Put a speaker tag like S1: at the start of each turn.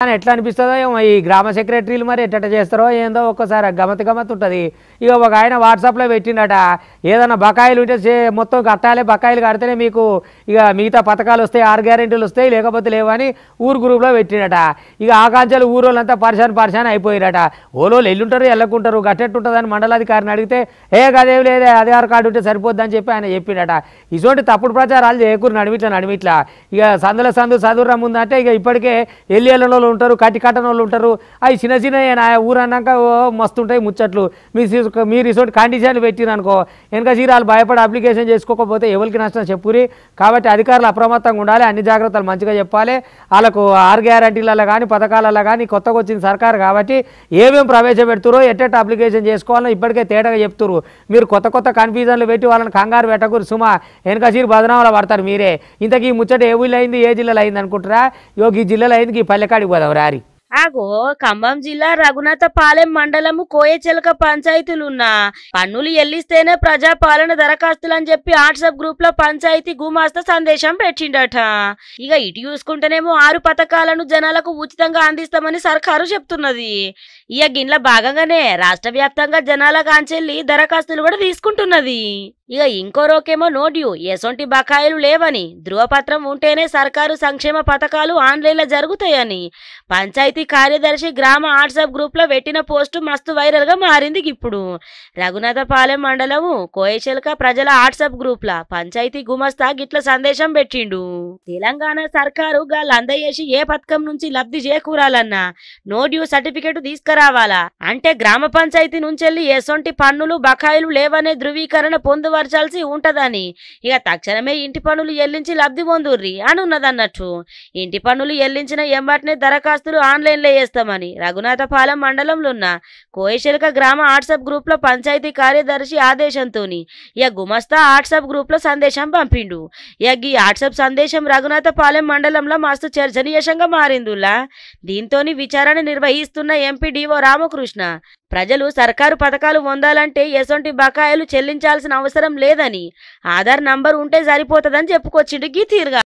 S1: కానీ ఎట్లా అనిపిస్తుందో ఏమో ఈ గ్రామ సెక్రటరీలు మరి ఎట్ట చేస్తారో ఏందో ఒక్కసారి గమత గమతి ఉంటుంది ఇక ఒక ఆయన వాట్సాప్లో పెట్టిండట ఏదైనా బకాయిలు ఉంటే మొత్తం కట్టాలి బకాయిలు కడితేనే మీకు ఇక మిగతా పథకాలు వస్తాయి ఆరు గ్యారెంటీలు వస్తాయి లేకపోతే లేవని ఊరు గ్రూప్లో పెట్టిండట ఇక ఆకాంక్షలు ఊరోళ్ళంతా పరిశాన్ పరిశాన్ అయిపోయినట ఓలో ఎల్లుంటారు ఎల్లకుంటారు గట్టెట్టుంటుందని మండలాధికారిని అడిగితే ఏ కదేం లేదే అధికార కార్డు ఉంటే అని చెప్పి ఆయన చెప్పిండట ఇటువంటి తప్పుడు ప్రచారాలు చేయకూరు నడిమిట్లా నడిమిట్లా ఇక సందుల సందు చదువురా ముందంటే ఇక ఇప్పటికే ఎల్లి ఎల్లలో వాళ్ళు ఉంటారు కాటి కాటన్ వాళ్ళు ఉంటారు అవి చిన్న చిన్న నా ఊరు అన్నాక మస్తు ఉంటాయి ముచ్చట్లు మీరు మీరు రిసార్ట్ కండిషన్లు పెట్టిరు అనుకో వెనక చీరాలు భయపడి అప్లికేషన్ చేసుకోకపోతే ఎవరికి నష్టం చెప్పురి కాబట్టి అధికారులు అప్రమత్తంగా ఉండాలి అన్ని జాగ్రత్తలు మంచిగా చెప్పాలి వాళ్ళకు ఆరు గ్యారంటీలలో కానీ పథకాలలో కానీ కొత్తగా వచ్చిన సర్కారు కాబట్టి ఏమేమి ప్రవేశపెడుతురో ఎట్ట అప్లికేషన్ చేసుకోవాలని ఇప్పటికే తేడాగా చెప్తురు మీరు కొత్త కొత్త కన్ఫ్యూజన్లు పెట్టి వాళ్ళని కంగారు పెట్టకూరు సుమా వెనక చీరు బదనామలు పడతారు మీరే ఇంతకీ ముచ్చట ఏ ఊళ్ళో అయింది ఏ జిల్లాలో అయింది అనుకుంటారా యోగి జిల్లాలో అయింది ఈ పల్లెకాడికి గోదావరి
S2: ఆగో ఖమ్మం జిల్లా రఘునాథపాలెం మండలము కోయచెలక పంచాయతీలున్న పన్నులు ఎల్లిస్తేనే ప్రజా పాలన దరఖాస్తులు అని చెప్పి వాట్సాప్ గ్రూప్ లో పంచాయతీ గుమాస్త సందేశం పెట్టిండట ఇక ఇటు చూసుకుంటేనేమో ఆరు పథకాలను జనాలకు ఉచితంగా అందిస్తామని సర్కారు చెప్తున్నది ఇక గిన్ల భాగంగానే రాష్ట్ర వ్యాప్తంగా జనాల కాంచెల్లి దరఖాస్తులు కూడా తీసుకుంటున్నది ఇక ఇంకో రోకేమో నో డ్యూ ఎసొంటి బకాయిలు లేవని ధృవపత్రం ఉంటేనే సర్కారు సంక్షేమ పథకాలు ఆన్లైన్లో జరుగుతాయని పంచాయతీ కార్యదర్శి గ్రామ వాట్సాప్ గ్రూప్లో పెట్టిన పోస్టు మస్తు వైరల్గా మారింది ఇప్పుడు రఘునాథపాలెం మండలము కోయచెలక ప్రజల వాట్సాప్ గ్రూప్ల పంచాయతీ గుమస్తా గిట్ల సందేశం పెట్టిండు తెలంగాణ సర్కారు గాళ్ళందజేసి ఏ పథకం నుంచి లబ్ధి చేకూరాలన్నా నో డ్యూ సర్టిఫికెట్ తీసుకురావాలా అంటే గ్రామ పంచాయతీ నుంచెల్లి ఎసొంటి పన్నులు బకాయిలు లేవనే ధృవీకరణ పొందువ పొందుపరచాల్సి ఉంటదని ఇక తక్షణమే ఇంటి పనులు ఎల్లించి లబ్ధి పొందుర్రి అని ఉన్నదన్నట్టు ఇంటి పనులు ఎల్లించిన ఎంబటినే దరఖాస్తులు ఆన్లైన్లో వేస్తామని రఘునాథపాలెం మండలంలో ఉన్న కోయశిల్క గ్రామ వాట్సాప్ గ్రూప్లో పంచాయతీ కార్యదర్శి ఆదేశంతో ఇక గుమస్తా వాట్సాప్ గ్రూప్లో సందేశం పంపిండు ఇక ఈ వాట్సాప్ సందేశం రఘునాథపాలెం మండలంలో మస్తు చర్చనీయంగా మారిందులా దీంతోని విచారణ నిర్వహిస్తున్న ఎంపీ డివో రామకృష్ణ ప్రజలు సర్కారు పథకాలు పొందాలంటే ఎటువంటి బకాయిలు చెల్లించాల్సిన అవసరం అవసరం లేదని ఆధార్ నంబర్ ఉంటే సరిపోతుందని చెప్పుకొచ్చిండు గీ